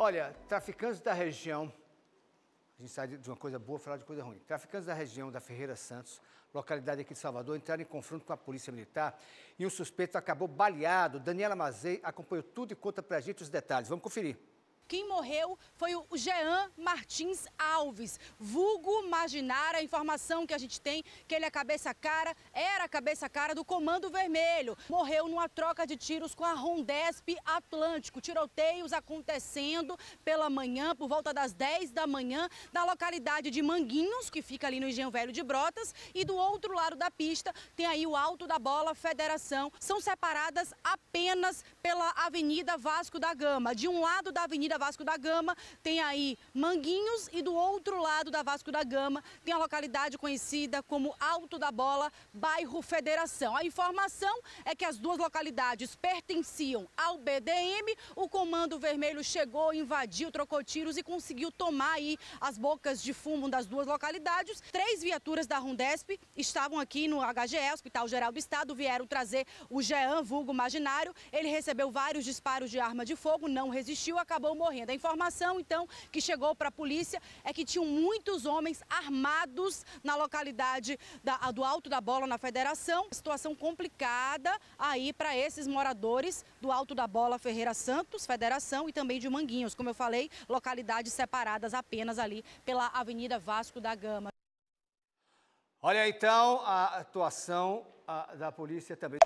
Olha, traficantes da região, a gente sai de uma coisa boa falar de coisa ruim. Traficantes da região da Ferreira Santos, localidade aqui de Salvador, entraram em confronto com a polícia militar e um suspeito acabou baleado. Daniela Mazei acompanhou tudo e conta pra gente os detalhes. Vamos conferir. Quem morreu foi o Jean Martins Alves, vulgo Maginar. A informação que a gente tem que ele é cabeça cara, era cabeça cara do Comando Vermelho. Morreu numa troca de tiros com a Rondesp Atlântico. Tiroteios acontecendo pela manhã, por volta das 10 da manhã, na localidade de Manguinhos, que fica ali no Engenho Velho de Brotas. E do outro lado da pista tem aí o Alto da Bola Federação. São separadas apenas pela Avenida Vasco da Gama. De um lado da Avenida Vasco da Gama tem aí Manguinhos e do outro lado da Vasco da Gama tem a localidade conhecida como Alto da Bola, bairro Federação. A informação é que as duas localidades pertenciam ao BDM. O Comando Vermelho chegou, invadiu, trocou tiros e conseguiu tomar aí as bocas de fumo das duas localidades. Três viaturas da Rundesp estavam aqui no HGE, Hospital Geral do Estado, vieram trazer o Jean Vulgo Imaginário. Ele recebeu vários disparos de arma de fogo, não resistiu, acabou morrendo ocorrendo. A informação, então, que chegou para a polícia é que tinham muitos homens armados na localidade da, do Alto da Bola, na Federação. Situação complicada aí para esses moradores do Alto da Bola Ferreira Santos, Federação, e também de Manguinhos, como eu falei, localidades separadas apenas ali pela Avenida Vasco da Gama. Olha então a atuação a, da polícia também.